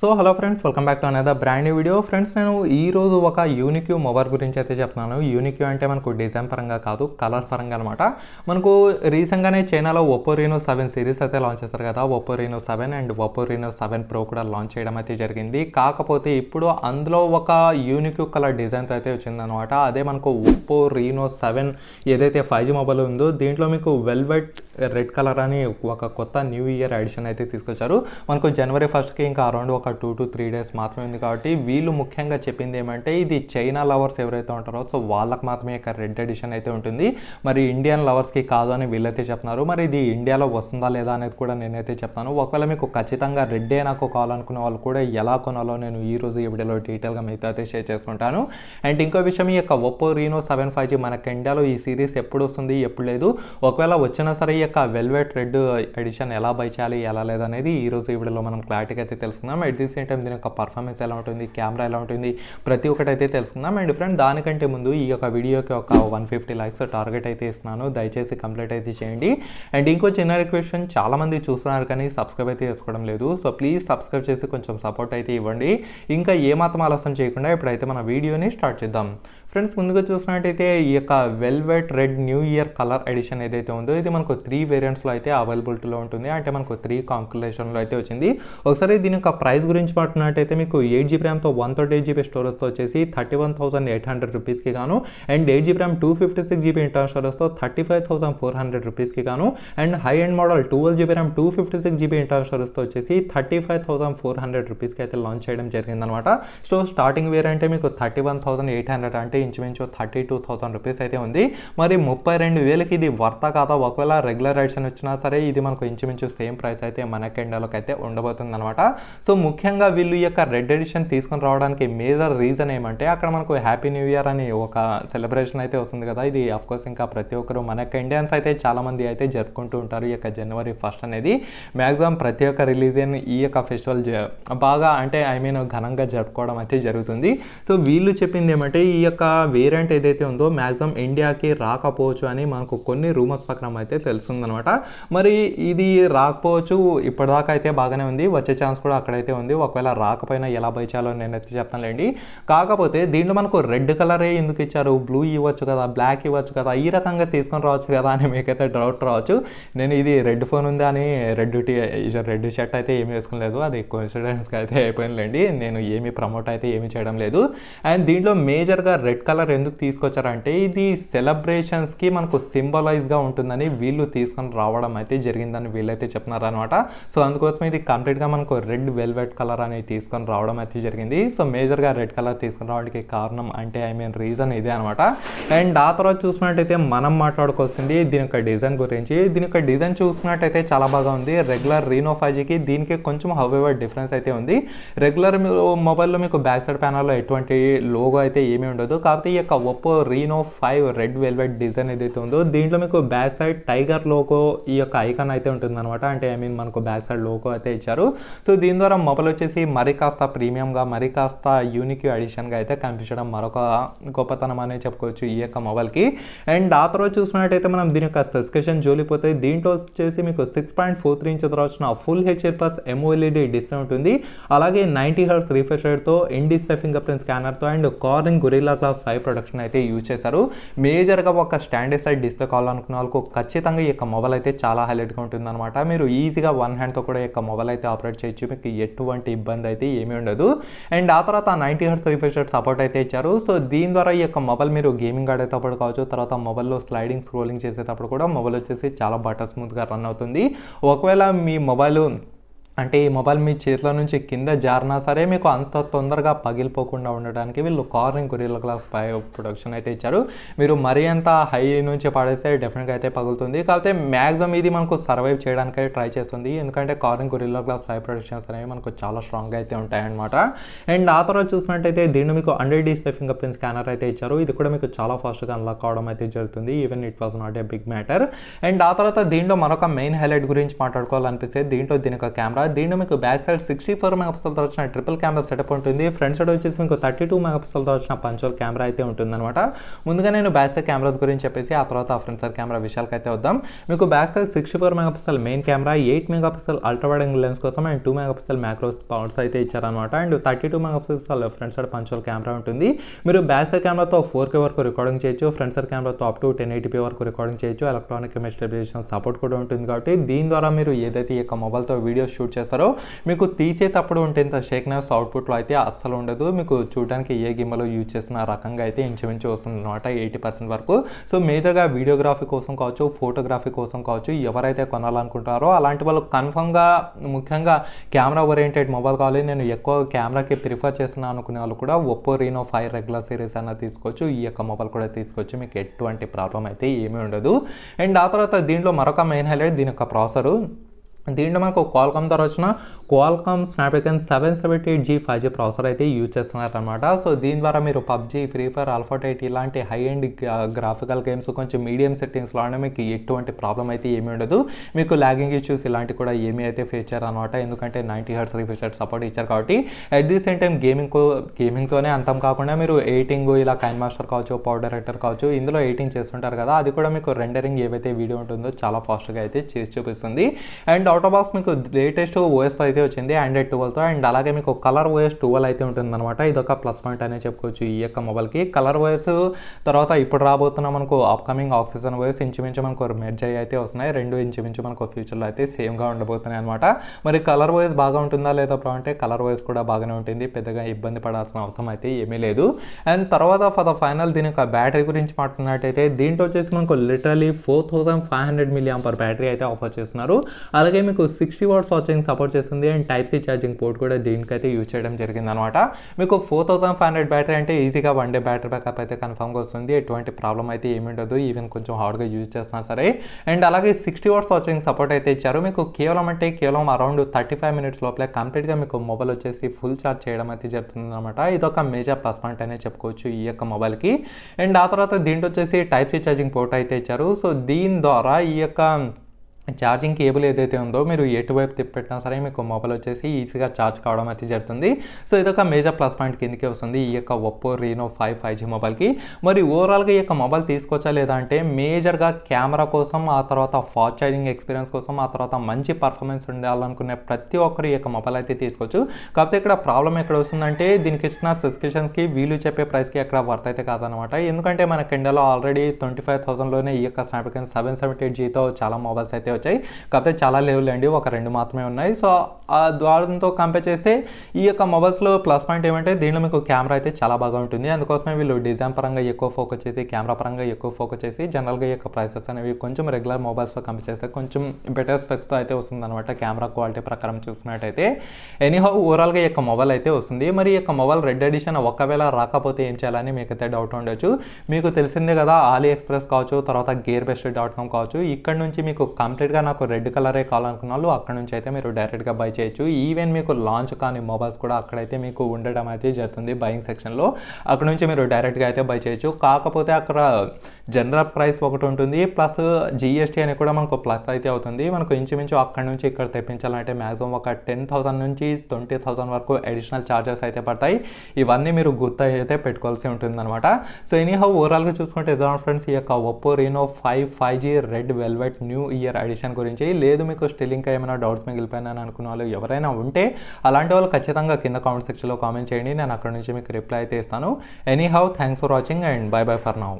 so hello friends welcome back to అనేది brand new video friends నేను ఈ రోజు ఒక యూనిక్యూ మొబైల్ గురించి అయితే చెప్తున్నాను యూనిక్యూ అంటే మనకు డిజైన్ పరంగా కాదు కలర్ పరంగా అనమాట మనకు రీసెంట్గానే చైనాలో ఒప్పో రీనో సెవెన్ సిరీస్ అయితే లాంచ్ చేస్తారు కదా Oppo Reno seven and Oppo Reno seven pro కూడా లాంచ్ చేయడం అయితే జరిగింది కాకపోతే ఇప్పుడు అందులో ఒక యూనిక్యూ కలర్ డిజైన్తో అయితే వచ్చిందనమాట అదే మనకు ఒప్పో రీనో సెవెన్ ఏదైతే ఫైవ్ జీ మొబైల్ ఉందో దీంట్లో మీకు వెల్వెట్ రెడ్ కలర్ అని ఒక కొత్త న్యూ ఇయర్ ఎడిషన్ అయితే తీసుకొచ్చారు మనకు జనవరి ఫస్ట్కి ఇంకా అరౌండ్ ఒక టూ టు త్రీ డేస్ మాత్రమే ఉంది కాబట్టి వీళ్ళు ముఖ్యంగా చెప్పింది ఏమంటే ఇది చైనా లవర్స్ ఎవరైతే ఉంటారో సో వాళ్ళకి మాత్రమే ఇక్కడ రెడ్ ఎడిషన్ అయితే ఉంటుంది మరి ఇండియన్ లవర్స్కి కాదు అని వీళ్ళైతే చెప్తున్నారు మరి ఇది ఇండియాలో వస్తుందా లేదా అనేది కూడా నేనైతే చెప్తాను ఒకవేళ మీకు ఖచ్చితంగా రెడ్డే నాకు కావాలనుకునే వాళ్ళు కూడా ఎలా కొనాలో నేను ఈ రోజు ఈ వీడియోలో డీటెయిల్గా మీతో అయితే షేర్ చేసుకుంటాను అండ్ ఇంకో విషయం ఈ యొక్క Oppo Reno seven five G మనకి ఇండియాలో ఈ సిరీస్ ఎప్పుడు వస్తుంది ఎప్పుడు లేదు ఒకవేళ వచ్చినా సరే ఈ యొక్క వెల్వెట్ రెడ్ ఎడిషన్ ఎలా బై చేయాలి ఎలా లేదనేది ఈ రోజు ఈ వీడియోలో మనం క్లారిటీగా అయితే తెలుసుకుందాం ప్రతి ఐటమ్ దీని యొక్క పర్ఫార్మెన్స్ ఎలా ఉంటుంది కెమెరా ఎలా ఉంటుంది ప్రతి ఒక్కటి అయితే తెలుసుకుందాం అండ్ ఫ్రెండ్ దానికంటే ముందు ఈ యొక్క వీడియోకి ఒక వన్ ఫిఫ్టీ లైక్స్ టార్గెట్ అయితే ఇస్తున్నాను దయచేసి కంప్లీట్ అయితే చేయండి అండ్ ఇంకో చిన్న రిక్వెస్ట్ చాలామంది చూస్తున్నారు కానీ సబ్స్క్రైబ్ అయితే చేసుకోవడం లేదు సో ప్లీజ్ సబ్స్క్రైబ్ చేసి కొంచెం సపోర్ట్ అయితే ఇవ్వండి ఇంకా ఏమాత్రం ఆలస్యం చేయకుండా ఇప్పుడైతే మన వీడియోని స్టార్ట్ చేద్దాం ఫ్రెండ్స్ ముందుగా చూసినట్టయితే ఈ యొక్క velvet red new year colour edition ఏదైతే ఉందో ఇది మనకు త్రీ వేరియంట్స్లో అయితే అవైలబిలిటీలో ఉంటుంది అంటే మనకు త్రీ కాంకులేషన్లో అయితే వచ్చింది ఒకసారి దీని యొక్క ప్రైస్ గురించి పట్టుకున్నట్టయితే మీకు ఎయిట్ జీబీ ర్యామ్తో వన్ థర్టీ ఎయిట్ జీబీ స్టోరేజ్తో వచ్చేసి thirty one thousand eight hundred రూపీస్కి గాను and eight GB RAM two fifty six GB internal స్టోరేజ్తో thirty five thousand four hundred రూపీస్కి గాను and high end model twelve GB RAM two fifty six GB internal స్టోరేజ్తో వచ్చేసి thirty five thousand four hundred రూపీస్కి అయితే launch చేయడం జరిగిందనమాట so starting వేరే అంటే మీకు thirty one thousand eight hundred అంటే అయితే ఇంచుమించు థర్టీ టూ థౌసండ్ రూపీస్ అయితే ఉంది మరి ముప్పై రెండు వేలకి ఇది వర్త కాదా ఒకవేళ రెగ్యులర్ ఎడిషన్ వచ్చినా సరే ఇది మనకు ఇంచుమించు సేమ్ ప్రైస్ అయితే మన కెండాలకు అయితే ఉండబోతుంది అనమాట సో ముఖ్యంగా వీళ్ళు ఈ యొక్క రెడ్ ఎడిషన్ తీసుకుని రావడానికి మేజర్ రీజన్ ఏమంటే అక్కడ మనకు హ్యాపీ న్యూ ఇయర్ అని ఒక సెలబ్రేషన్ అయితే వస్తుంది కదా ఇది కోర్స్ ఇంకా ప్రతి ఒక్కరు మన యొక్క ఇండియన్స్ అయితే చాలామంది అయితే జరుపుకుంటూ ఉంటారు ఈ యొక్క జనవరి ఫస్ట్ అనేది మ్యాక్సిమం ప్రతి ఒక్క రిలీజియన్ ఈ యొక్క ఫెస్టివల్ బాగా అంటే ఐ మీన్ ఘనంగా జరుపుకోవడం అయితే జరుగుతుంది సో వీళ్ళు చెప్పింది ఏమంటే ఈ యొక్క వేరియంట్ ఏదైతే ఉందో మ్యాక్సిమం ఇండియాకి రాకపోవచ్చు అని మనకు కొన్ని రూమర్స్ ప్రకారం అయితే తెలుస్తుందనమాట మరి ఇది రాకపోవచ్చు ఇప్పటిదాకా అయితే బాగానే ఉంది వచ్చే ఛాన్స్ కూడా అక్కడైతే ఉంది ఒకవేళ రాకపోయినా ఎలా బై చేయాలో నేనైతే చెప్తానులేండి కాకపోతే దీంట్లో మనకు రెడ్ కలరే ఎందుకు ఇచ్చారు బ్లూ ఇవ్వచ్చు కదా బ్లాక్ ఇవ్వచ్చు కదా ఈ రకంగా తీసుకొని రావచ్చు కదా అని మీకైతే డౌట్ రావచ్చు నేను ఇది రెడ్ ఫోన్ ఉంది అని రెడ్ టీ రెడ్ షర్ట్ అయితే ఏమి వేసుకోలేదు అది కోన్సిడెన్స్గా అయితే అయిపోయిందండి నేను ఏమి ప్రమోట్ అయితే ఏమి చేయడం లేదు అండ్ దీంట్లో మేజర్గా రెడ్ రెడ్ కలర్ ఎందుకు తీసుకొచ్చారంటే ఇది సెలబ్రేషన్స్కి మనకు సింబలైజ్గా ఉంటుందని వీళ్ళు తీసుకొని రావడం అయితే జరిగిందని వీళ్ళైతే చెప్తున్నారనమాట సో అందుకోసం ఇది కంప్లీట్గా మనకు రెడ్ వెల్వెట్ కలర్ అనేది తీసుకొని రావడం అయితే జరిగింది సో మేజర్గా రెడ్ కలర్ తీసుకొని రావడానికి కారణం అంటే ఐ మీన్ రీజన్ ఇదే అనమాట అండ్ ఆ తర్వాత చూసినట్టయితే మనం మాట్లాడుకోవాల్సింది దీని యొక్క డిజైన్ గురించి దీని యొక్క డిజైన్ చూసుకున్నట్టయితే చాలా బాగా ఉంది రెగ్యులర్ రీనో ఫైవ్జీకి దీనికి కొంచెం హవెవర్ డిఫరెన్స్ అయితే ఉంది రెగ్యులర్ మొబైల్లో మీకు బ్యాక్ సైడ్ ప్యానల్లో ఎటువంటి లోగో అయితే ఏమీ ఉండదు కాకపోతే ఈ యొక్క Oppo Reno five red velvet design ఏదైతే ఉందో దీంట్లో మీకు బ్యాక్ సైడ్ టైగర్ లోకో ఈ యొక్క ఐకాన్ అయితే ఉంటుందన్నమాట అంటే ఐ మీన్ మనకు బ్యాక్ సైడ్ లోకో అయితే ఇచ్చారు సో దీని ద్వారా మొబైల్ వచ్చేసి మరి కాస్త ప్రీమియంగా మరి కాస్త యూనిక్ అడిషన్గా అయితే కనిపించడం మరొక గొప్పతనం అనే చెప్పుకోవచ్చు ఈ యొక్క మొబైల్కి అండ్ ఆ తర్వాత చూసినట్టయితే మనం దీని యొక్క స్పెసిఫికేషన్ జోలిపోతే దీంట్లో వచ్చేసి మీకు six point four three inch తర్వాత వచ్చిన full HD plus AMOLED display ఉంటుంది అలాగే నైంటీ హర్స్ రిఫ్రెష్ రేట్తో ఫింగర్ ప్రింట్ స్కానర్తో and Corning Gorilla Glass plus five protection అయితే యూజ్ చేశారు మేజర్గా ఒక స్టాండర్డ్ సైడ్ డిస్ప్లే కావాలనుకున్న వాళ్ళకు ఖచ్చితంగా ఈ యొక్క మొబైల్ అయితే చాలా హైలైట్గా ఉంటుందన్నమాట మీరు ఈజీగా వన్ హ్యాండ్తో కూడా యొక్క మొబైల్ అయితే ఆపరేట్ చేయొచ్చు మీకు ఎటువంటి ఇబ్బంది అయితే ఏమీ ఉండదు అండ్ ఆ తర్వాత నైంటీ హెర్త్ రిఫ్రెషర్ సపోర్ట్ అయితే ఇచ్చారు సో దీని ద్వారా ఈ యొక్క మొబైల్ మీరు గేమింగ్ ఆడేటప్పుడు కావచ్చు తర్వాత మొబైల్లో స్లైడింగ్ స్క్రోలింగ్ చేసేటప్పుడు కూడా మొబైల్ వచ్చేసి చాలా బటర్ స్మూత్గా రన్ అవుతుంది ఒకవేళ మీ మొబైల్ అంటే ఈ మొబైల్ మీ చేతిలో నుంచి కింద జారినా సరే మీకు అంత తొందరగా పగిలిపోకుండా ఉండడానికి వీళ్ళు Corning Gorilla Glass five protection అయితే ఇచ్చారు మీరు మరీ అంత హై నుంచి పడేస్తే డెఫినెట్గా అయితే పగులుతుంది కాకపోతే మ్యాక్సిమం ఇది మనకు సర్వైవ్ చేయడానికి ట్రై చేస్తుంది ఎందుకంటే Corning Gorilla Glass five protections అనేవి మనకు చాలా స్ట్రాంగ్గా అయితే ఉంటాయన్నమాట అండ్ ఆ తర్వాత చూసినట్టయితే దీన్ని మీకు under display finger print scanner అయితే ఇచ్చారు ఇది కూడా మీకు చాలా ఫాస్ట్గా అన్లాక్ అవడం అయితే జరుగుతుంది even it was not a big matter and ఆ తర్వాత దీంట్లో మరొక మెయిన్ హైలైట్ గురించి మాట్లాడుకోవాలనిపిస్తే దీంట్లో దీని యొక్క కెమెరా దీంట్లో మీకు బ్యాక్ సైడ్ సిక్స్టీ ఫోర్ మెగాపిక్సెల్తో వచ్చిన ట్రిపుల్ కెమెరా సెటప్ ఉంటుంది ఫ్రంట్ సైడ్ వచ్చేసి మీకు థర్టీ టూ మెగాపిక్సెల్తో వచ్చిన పంచోల్ కెమెరా అయితే ఉంటుందన్నమాట ముందుగా నేను బ్యాక్ సైడ్ కెమెరాస్ గురించి చెప్పేసి ఆ తర్వాత ఫ్రంట్ సైడ్ కెమెరా విషయాలకు అయితే వద్దాం మీకు back side sixty four megapixel main camera eight megapixel ultra wide angle lens కోసం and two megapixel macros powers అయితే ఇచ్చారనమాట and thirty two megapixel front side punch hole camera ఉంటుంది మీరు బ్యాక్ సైడ్ కెమెరాతో ఫోర్ కే వరకు రికార్డింగ్ చేయొచ్చు front side కెమెరాతో up to ten eighty p వరకు రికార్డింగ్ చేయొచ్చు ఎలక్ట్రానిక్ ఇమేజ్ స్టెబిలైజేషన్ సపోర్ట్ కూడా ఉంటుంది కాబట్టి దీని ద్వారా మీరు ఏదైతే ఈ యొక్క మొబైల్తో వీడియో షూట్ చేస్తారు మీకు తీసేటప్పుడు ఉండేంత షేక్నెస్ అవుట్పుట్లో అయితే అస్సలు ఉండదు మీకు చూడడానికి ఏ గిమ్మలో యూజ్ చేసిన రకంగా అయితే ఇంచుమించు వస్తుంది అనమాట ఎయిటీ పర్సెంట్ వరకు సో మేజర్గా వీడియోగ్రఫీ కోసం కావచ్చు ఫోటోగ్రఫీ కోసం కావచ్చు ఎవరైతే కొనాలనుకుంటారో అలాంటి వాళ్ళు కన్ఫామ్గా ముఖ్యంగా కెమెరా ఓరియంటెడ్ మొబైల్ కావాలి నేను ఎక్కువ కెమెరాకి ప్రిఫర్ చేస్తున్నాను అనుకునే వాళ్ళు కూడా Oppo Reno five regular series అన్న తీసుకోవచ్చు ఈ యొక్క మొబైల్ కూడా తీసుకోవచ్చు మీకు ఎటువంటి ప్రాబ్లం అయితే ఏమీ ఉండదు అండ్ ఆ తర్వాత దీంట్లో మరొక మెయిన్ హైలైట్ దీని యొక్క ప్రాసరు దీంట్లో మనకు క్వాల్కామ్ ద్వారా వచ్చిన Qualcomm Snapdragon seven seventy eight G five G processor అయితే యూజ్ చేస్తున్నారనమాట సో దీని ద్వారా మీరు పబ్జీ ఫ్రీ ఫైర్ అల్ఫాటైట్ ఇలాంటి హై అండ్ గ్రాఫికల్ గేమ్స్ కొంచెం మీడియం సెట్టింగ్స్లోనే మీకు ఎటువంటి ప్రాబ్లం అయితే ఏమీ ఉండదు మీకు లాగింగ్ ఇష్యూస్ ఇలాంటి కూడా ఏమీ అయితే ఫీచర్ అనమాట ఎందుకంటే నైంటీ హర్ట్స్ రిఫ్రెషర్ సపోర్ట్ ఇచ్చారు కాబట్టి at the same time gaming గేమింగ్తోనే అంతం కాకుండా మీరు ఎయిటింగ్ ఇలా కైన్ మాస్టర్ కావచ్చు పవర్ డైరెక్టర్ కావచ్చు ఇందులో ఎయిటింగ్ చేస్తుంటారు కదా అది కూడా మీకు రెండరింగ్ ఏవైతే వీడియో ఉంటుందో చాలా ఫాస్ట్గా అయితే చేసి చూపిస్తుంది అండ్ అవుట్ ఆఫ్ బాక్స్ మీకు లేటెస్ట్ ఓఎస్ అయితే వచ్చింది ఆండ్రాయిడ్ ట్వెల్వ్తో అండ్ అలాగే మీకు కలర్ ఓఎస్ ట్వెల్వ్ అయితే ఉంటుందన్నమాట ఇదొక ప్లస్ పాయింట్ అనే చెప్పుకోవచ్చు ఈ యొక్క మొబైల్కి కలర్ ఓఎస్ తర్వాత ఇప్పుడు రాబోతున్న మనకు అప్కమింగ్ ఆక్సిజన్ ఓఎస్ ఇంచుమించు మనకు మెర్జ్ అయ్యి అయితే వస్తున్నాయి రెండు ఇంచుమించు మనకు ఫ్యూచర్లో అయితే సేమ్గా ఉండబోతున్నాయి అనమాట మరి కలర్ ఓఎస్ బాగా ఉంటుందా లేదా అంటే కలర్ ఓఎస్ కూడా బాగానే ఉంటుంది పెద్దగా ఇబ్బంది పడాల్సిన అవసరం అయితే ఏమీ లేదు అండ్ తర్వాత ఫర్ ద ఫైనల్ దీని యొక్క బ్యాటరీ గురించి మాట్లాడినట్టయితే దీంట్లో వచ్చేసి మనకు literally four thousand five hundred milliampere battery అయితే ఆఫర్ చేస్తున్నారు అలాగే మీకు సిక్స్టీ వాట్స్ వాచింగ్ సపోర్ట్ చేస్తుంది and type C charging port కూడా దీనికైతే యూజ్ చేయడం జరిగింది అనమాట మీకు four thousand five hundred battery అంటే ఈజీగా వన్ డే బ్యాటరీ బ్యాకప్ అయితే కన్ఫర్మ్గా వస్తుంది ఎటువంటి ప్రాబ్లం అయితే ఏమి ఉండదు ఈవెన్ కొంచెం హార్డ్గా యూజ్ చేస్తున్నా సరే అండ్ అలాగే సిక్స్టీ వాట్స్ వాచింగ్ సపోర్ట్ అయితే ఇచ్చారు మీకు కేవలం అంటే కేవలం అరౌండ్ థర్టీ ఫైవ్ మినిట్స్ లోపలే కంప్లీట్గా మీకు మొబైల్ వచ్చేసి ఫుల్ ఛార్జ్ చేయడం అయితే జరుగుతుంది అనమాట ఇదొక మేజర్ ప్లస్ పాయింట్ అనే చెప్పుకోవచ్చు ఈ యొక్క మొబైల్కి అండ్ ఆ తర్వాత దీంట్లో వచ్చేసి టైప్ సి ఛార్జింగ్ పోర్ట్ అయితే ఇచ్చారు సో దీని ద్వారా ఈ యొక్క ఛార్జింగ్ కేబుల్ ఏదైతే ఉందో మీరు ఎటువైపు తిప్పెట్టినా సరే మీకు మొబైల్ వచ్చేసి ఈజీగా ఛార్జ్ కావడం అయితే జరుగుతుంది సో ఇదొక మేజర్ ప్లస్ పాయింట్ కిందకి వస్తుంది ఈ యొక్క Oppo Reno five five G మొబైల్కి మరి ఓవరాల్గా ఈ యొక్క మొబైల్ తీసుకొచ్చా అంటే మేజర్గా కెమెరా కోసం ఆ తర్వాత ఫాస్ట్ ఛార్జింగ్ ఎక్స్పీరియన్స్ కోసం ఆ తర్వాత మంచి పర్ఫార్మెన్స్ ఉండాలనుకునే ప్రతి ఒక్కరు ఈ యొక్క మొబైల్ అయితే తీసుకోవచ్చు కాకపోతే ఇక్కడ ప్రాబ్లం ఎక్కడ వస్తుందంటే దీనికి ఇచ్చిన సబ్స్క్రిప్షన్స్కి వీలు చెప్పే ప్రైస్కి అక్కడ వర్త్ అయితే కాదనమాట ఎందుకంటే మన కెండలో ఆల్రెడీ ట్వంటీ ఫైవ్ థౌసండ్లోనే ఈ యొక్క స్నాప్డ్రాగన్ సెవెన్ సెవెంటీ ఎయిట్ జీతో చాలా మొబైల్స్ అయితే వచ్చాయి కాకపోతే చాలా లేవు లేండి ఒక రెండు మాత్రమే ఉన్నాయి సో ఆ ద్వారంతో కంపేర్ చేస్తే ఈ యొక్క మొబైల్స్లో ప్లస్ పాయింట్ ఏమంటే దీనిలో మీకు కెమెరా అయితే చాలా బాగా ఉంటుంది అందుకోసమే వీళ్ళు డిజైన్ పరంగా ఎక్కువ ఫోకస్ చేసి కెమెరా పరంగా ఎక్కువ ఫోకస్ చేసి జనరల్గా యొక్క ప్రైసెస్ అనేవి కొంచెం రెగ్యులర్ మొబైల్స్తో కంపేర్ చేస్తే కొంచెం బెటర్ స్పెక్స్తో అయితే అనమాట కెమెరా క్వాలిటీ ప్రకారం చూసినట్టయితే ఎనీహౌ ఓవరాల్గా యొక్క మొబైల్ అయితే వస్తుంది మరి యొక్క మొబైల్ రెడ్ ఎడిషన్ ఒకవేళ రాకపోతే ఏం చేయాలని మీకైతే డౌట్ ఉండొచ్చు మీకు తెలిసిందే కదా ఆలీ ఎక్స్ప్రెస్ కావచ్చు తర్వాత గేర్ బెస్ట్ డాట్ కామ్ కావచ్చు ఇక్కడ నుంచి మీకు కంప్లీట్ డైరెక్ట్గా నాకు రెడ్ కలరే కావాలనుకున్న అక్కడ నుంచి అయితే మీరు డైరెక్ట్గా బై చేయొచ్చు ఈవెన్ మీకు లాంచ్ కానీ మొబైల్స్ కూడా అక్కడైతే మీకు ఉండడం అయితే జరుగుతుంది బయింగ్ సెక్షన్లో అక్కడ నుంచి మీరు డైరెక్ట్గా అయితే బై చేయొచ్చు కాకపోతే అక్కడ జనరల్ ప్రైస్ ఒకటి ఉంటుంది ప్లస్ జిఎస్టీ అని కూడా మనకు ప్లస్ అయితే అవుతుంది మనకు ఇంచుమించు అక్కడ నుంచి ఇక్కడ తెప్పించాలంటే మ్యాక్సిమం ఒక టెన్ థౌసండ్ నుంచి ట్వంటీ థౌసండ్ వరకు అడిషనల్ ఛార్జెస్ అయితే పడతాయి ఇవన్నీ మీరు గుర్తు అయితే పెట్టుకోవాల్సి అనమాట సో ఎనీహౌ ఓవరాల్గా చూసుకుంటే ఫ్రెండ్స్ ఈ యొక్క Oppo Reno five five G red velvet new year edition విషయం గురించి లేదు మీకు స్టిల్లింగ్గా ఏమైనా డౌట్స్ మిగిలిపోయినా అనుకున్న వాళ్ళు ఎవరైనా ఉంటే అలాంటి వాళ్ళు ఖచ్చితంగా కింద కామెంట్ సెక్షన్లో కామెంట్ చేయండి నేను అక్కడ నుంచి మీకు రిప్లై అయితే ఇస్తాను anyhow thanks for watching and bye bye for now